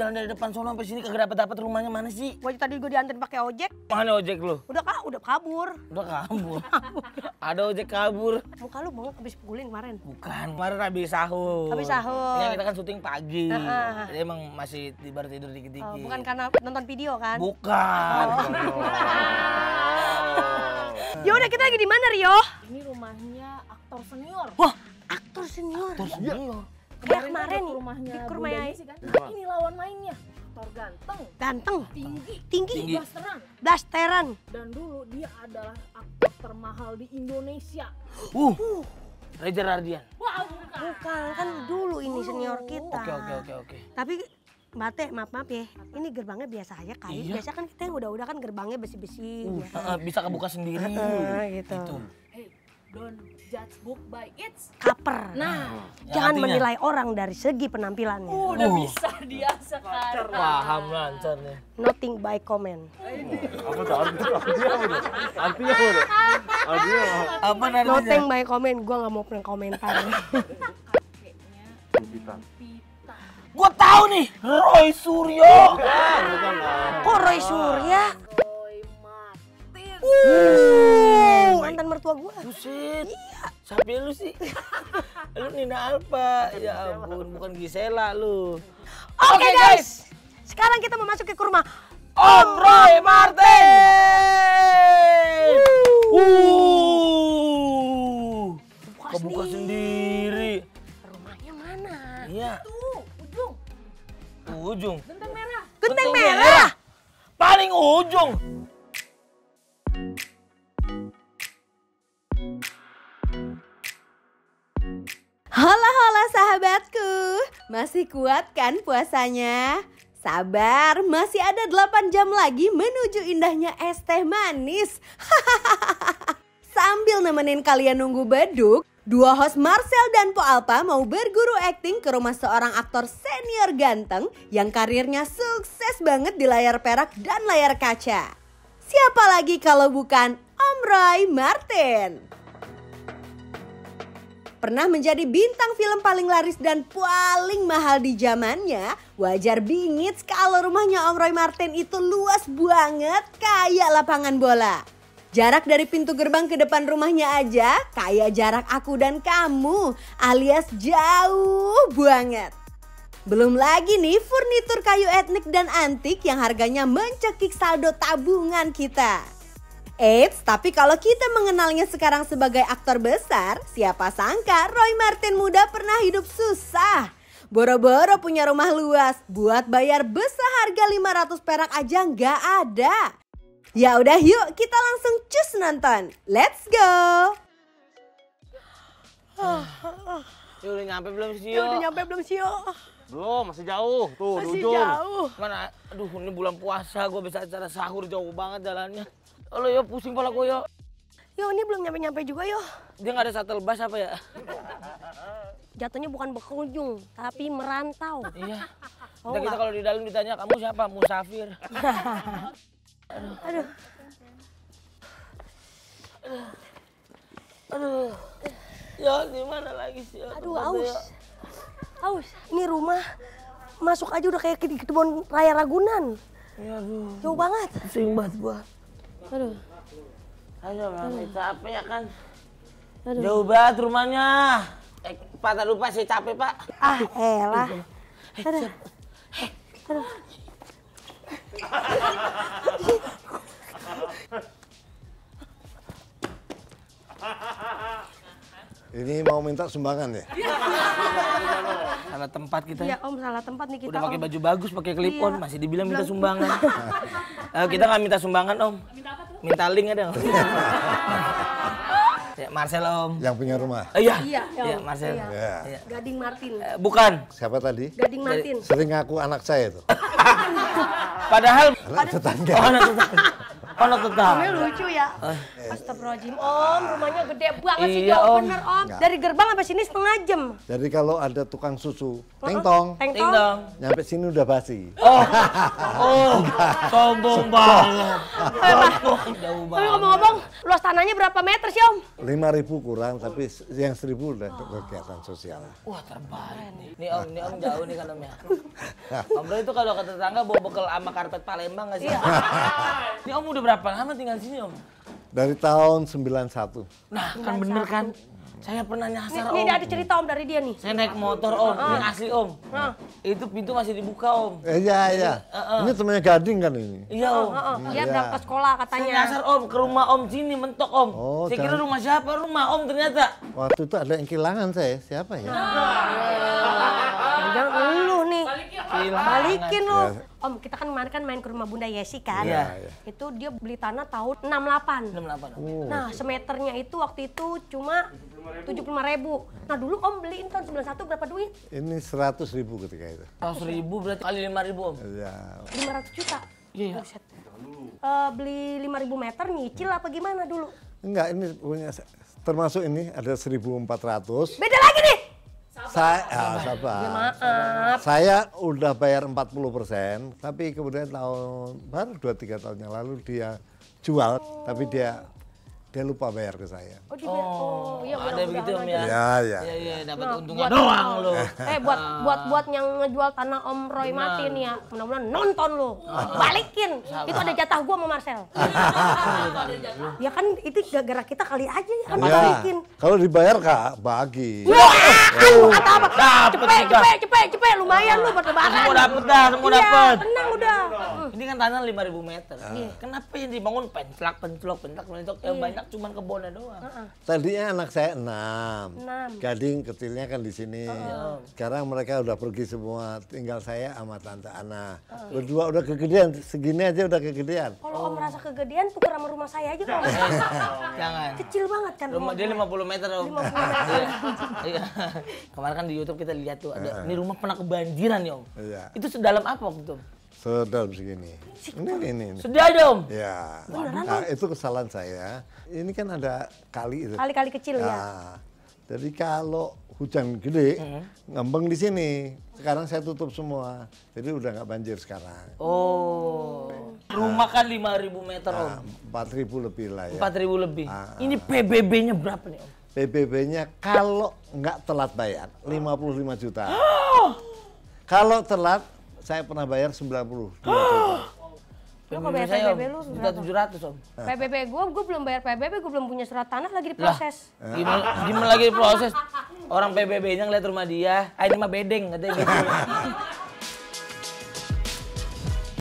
Jalan dari depan sono sampai sini kagak dapat dapat rumahnya mana sih? Wah tadi gua diantar pakai ojek. Mana ojek lu? Udah kah? Udah kabur. Udah kabur. Ada ojek kabur. Muka lu banget habis pukulin kemarin. Bukan, kemarin habis sahur. Habis sahur. Ya kita kan syuting pagi. uh Jadi emang masih tidur tidur dikit-dikit. Oh, bukan karena nonton video kan? Bukan. Oh. ya udah kita lagi di mana Rio? Ini rumahnya aktor senior. Wah, aktor senior. Aktor iya. senior. Ya. Kemarin, kemarin nih, rumahnya ke rumahnya Isi kan. Nah, inilah mainnya aktor ganteng ganteng tinggi tinggi, tinggi. blasteran blasteran dan dulu dia adalah aktor termahal di Indonesia uh, uh. Reza Rardian wow bukan. bukan kan dulu ini dulu. senior kita oke okay, oke okay, oke okay, oke tapi Mate, maaf maaf ya. Ini gerbangnya biasa aja kayu. Iya. Biasa kan kita udah-udah kan gerbangnya besi-besi. Uh, ya. uh, bisa kebuka sendiri. Uh, gitu. gitu. Hey, don't judge book by its cover. Nah, ya, jangan artinya. menilai orang dari segi penampilannya. Uh, udah uh. bisa dia sekarang. Paham lancar nih. Nothing by comment. apa tuh artinya? Artinya apa tuh? Artinya apa? Artinya Nothing by comment. Gua nggak mau pernah komentar. Kakeknya. Gua tahu nih, Roy Suryo. Bukan, bukan, Kok Roy Surya? Roy Martin. Uh mertua gue. Buset. Iya. Sampai lu sih. lu Nina Alpa. Ya ampun, bukan Gisela lu. Oke okay, guys. Sekarang kita mau masuk ke rumah Om Roy Martin. Wuh. Kebuka sendiri. Rumahnya mana? Iya. ujung. Ujung. Genteng merah. Genteng merah. Paling ujung. sahabatku, masih kuat kan puasanya? Sabar, masih ada 8 jam lagi menuju indahnya es teh manis. Sambil nemenin kalian nunggu beduk, dua host Marcel dan Po Alpa mau berguru akting ke rumah seorang aktor senior ganteng yang karirnya sukses banget di layar perak dan layar kaca. Siapa lagi kalau bukan Om Roy Martin? Pernah menjadi bintang film paling laris dan paling mahal di zamannya, wajar bingit kalau rumahnya Om Roy Martin itu luas banget kayak lapangan bola. Jarak dari pintu gerbang ke depan rumahnya aja kayak jarak aku dan kamu alias jauh banget. Belum lagi nih furnitur kayu etnik dan antik yang harganya mencekik saldo tabungan kita. Eits, tapi kalau kita mengenalnya sekarang sebagai aktor besar, siapa sangka Roy Martin muda pernah hidup susah. Boro-boro punya rumah luas, buat bayar besar harga 500 perak aja nggak ada. Ya udah yuk kita langsung cus nonton. Let's go. Ya udah nyampe belum sih? Ya udah nyampe belum sih? Belum, masih jauh. Tuh, masih jauh. Mana, aduh ini bulan puasa, gue bisa acara sahur jauh banget jalannya. Halo yo ya, pusing pala gue yo. Ya. Yo ini belum nyampe-nyampe juga yo. Dia nggak ada shuttle bus apa ya? Jatuhnya bukan berkunjung, tapi merantau. Iya. Oh, kita kalau di dalam ditanya kamu siapa? Musafir. Aduh. Aduh. Aduh. Aduh. Ya, mana lagi sih? Ya, aduh, aus. Ya. Aus, ini rumah masuk aja udah kayak di kebun raya Ragunan. Ya, aduh. Jauh banget. Sering banget gua aduh ayo mami capek ya kan aduh. jauh banget rumahnya eh, pak tak lupa sih capek pak ah elah aduh eh, eh. aduh Ini mau minta sumbangan ya? salah tempat kita. Iya om salah tempat nih kita. Udah pakai baju bagus, pakai klipon, iya. masih dibilang minta sumbangan. Eh, kita nggak minta sumbangan om. Minta link ada nggak? Ya, Marcel Om. Yang punya rumah. Oh, iya. Iya, iya Marcel. Iya. iya. iya. Gading Martin. Eh, bukan. Siapa tadi? Gading Martin. Sering ngaku anak saya itu. Padahal. Anak tetangga. Oh, anak tetangga. Kalau tetap. Kamu lucu ya. Eh. Astagfirullahaladzim. Om, rumahnya gede banget sih. Iya, ya om. Bener, Om. Dari gerbang sampai sini setengah jam. Jadi kalau ada tukang susu, tengtong. Tengtong. Nyampe sini udah basi. Oh. Oh. Sombong banget. Tapi ngomong-ngomong, luas tanahnya berapa meter sih, Om? ribu kurang, tapi yang 1000 udah kegiatan sosial. Wah, terbaik nih. Nih, Om, nih Om jauh nih kan Om ya. Om itu kalau ke tetangga bawa bekal sama karpet Palembang nggak sih? Ini iya. Om udah berapa? berapa lama tinggal di sini om? Dari tahun 91. Nah, kan 91. bener kan? Saya pernah nyasar nih, om. Ini ada cerita om dari dia nih. Saya naik motor om, ah. ini asli om. Ah. ah. Itu pintu masih dibuka om. Eh, iya, iya. Uh, uh. Ini temannya Gading kan ini? Iya ah, om. Uh, uh, uh. Dia berangkat iya. sekolah katanya. Saya nyasar om ke rumah om sini mentok om. Oh, saya kira rumah siapa? Rumah om ternyata. Waktu itu ada yang kehilangan saya, siapa ya? Jangan lu Gila. Balikin lu. Ya. Om, kita kan kemarin kan main ke rumah Bunda Yesi kan. Ya, ya. Itu dia beli tanah tahun 68. 68. Oh. Nah, semeternya itu waktu itu cuma 75 ribu. Nah, dulu Om beliin tahun 91 berapa duit? Ini 100 ribu ketika itu. 100 ribu berarti kali 5 ribu Om? Iya. 500 juta? Iya. iya. Buset. Uh, beli 5000 meter nyicil apa gimana dulu? Enggak, ini punya termasuk ini ada 1400. Beda lagi nih. Saya, ya, sabar. Ya, maaf. Saya udah bayar 40 persen, tapi kemudian tahun baru 2-3 tahun yang lalu dia jual, oh. tapi dia dia lupa bayar ke saya. Oh, di oh, oh ya, ada begitu om ya. Ya, ya. Ya, ya, dapat nah, untungnya buat, doang lo. Eh, buat ah. buat buat yang ngejual tanah Om Roy Benar. mati nih ya. Mudah-mudahan nonton lo. Ah. Balikin. Salah. Itu ada jatah gua sama Marcel. ya kan itu gara-gara kita kali aja ya kan ya. balikin. Kalau dibayar Kak, bagi. Wah, kata oh. apa? Cepet, cepet, cepet, cepet. Lumayan lu buat lebaran. Semua dapet dah, semua iya, dapet. Iya, tenang udah. Ini kan tanah 5000 meter. Iya. Kenapa yang dibangun iya. penclak penclak penclak penclak anak cuma kebonnya doang. Uh-uh. Tadinya anak saya enam. Enam. Gading kecilnya kan di sini. uh huh iya. Sekarang mereka udah pergi semua, tinggal saya sama tante Ana. uh Berdua udah kegedean, segini aja udah kegedean. Kalau oh. om merasa kegedean, tuker sama rumah saya aja kalau. Jangan. Kecil banget kan. Rumah dia 50 meter om. 50 iya. meter. Iya. Kemarin kan di YouTube kita lihat tuh ada, uh huh ini rumah pernah kebanjiran ya om. Iya. Itu sedalam apa waktu itu? Sedal begini. Ini, ini, ini. Sudah dong? Ya. nah, itu kesalahan saya. Ini kan ada kali itu. Kali-kali kecil nah, ya? Jadi kalau hujan gede, hmm. ngembeng di sini. Sekarang saya tutup semua. Jadi udah nggak banjir sekarang. Oh. Nah, Rumah kan 5.000 meter nah, om? 4.000 lebih lah ya. 4.000 lebih. Nah, ini PBB-nya berapa nih om? PBB-nya kalau nggak telat bayar, 55 juta. Oh. Kalau telat saya pernah bayar 90. Lu kok bayar PBB lu Sudah 700 om. Nah. PBB gua, gue belum bayar PBB, gua belum punya surat tanah lagi diproses. Lah, gimana, gimana lagi diproses? Orang PBB-nya ngeliat rumah dia, ah ini mah bedeng katanya gitu.